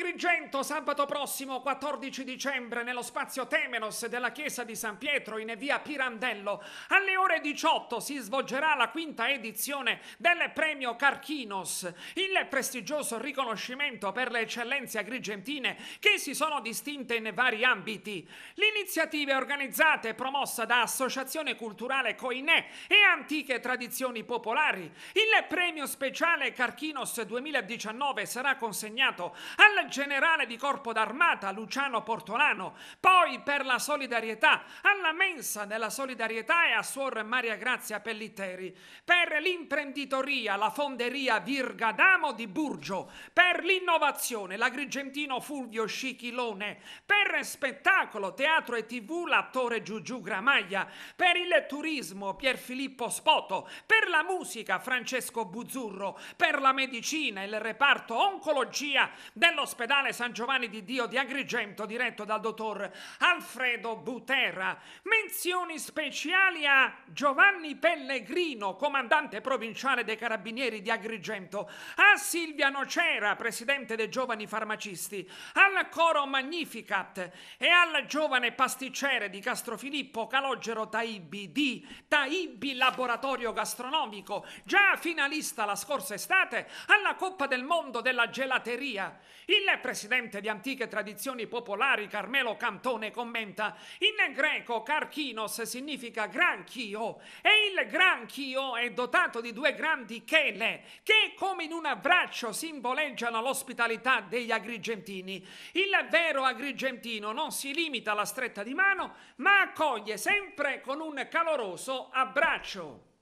Agrigento sabato prossimo 14 dicembre nello spazio Temenos della chiesa di San Pietro in via Pirandello alle ore 18 si svolgerà la quinta edizione del premio Carchinos, il prestigioso riconoscimento per le eccellenze agrigentine che si sono distinte in vari ambiti. L'iniziativa è organizzata e promossa da Associazione Culturale Coinè e Antiche Tradizioni Popolari. Il premio speciale Carchinos 2019 sarà consegnato al generale di corpo d'armata Luciano Portolano, poi per la solidarietà alla mensa della solidarietà e a Suor Maria Grazia Pellitteri, per l'imprenditoria la fonderia Virgadamo di Burgio, per l'innovazione l'agrigentino Fulvio Scichilone, per spettacolo, teatro e tv l'attore Giugiu Gramaglia, per il turismo Pierfilippo Spoto, per la musica Francesco Buzzurro, per la medicina il reparto oncologia dell'ospedale dall'ospedale San Giovanni di Dio di Agrigento diretto dal dottor Alfredo Buterra. Menzioni speciali a Giovanni Pellegrino, comandante provinciale dei Carabinieri di Agrigento, a Silvia Nocera, presidente dei Giovani Farmacisti, al coro Magnificat e al giovane pasticcere di Castrofilippo Calogero Taibbi di Taibbi Laboratorio Gastronomico, già finalista la scorsa estate alla Coppa del Mondo della Gelateria. Il il presidente di antiche tradizioni popolari Carmelo Cantone commenta in greco carchinos significa granchio e il granchio è dotato di due grandi chele che come in un abbraccio simboleggiano l'ospitalità degli agrigentini. Il vero agrigentino non si limita alla stretta di mano ma accoglie sempre con un caloroso abbraccio.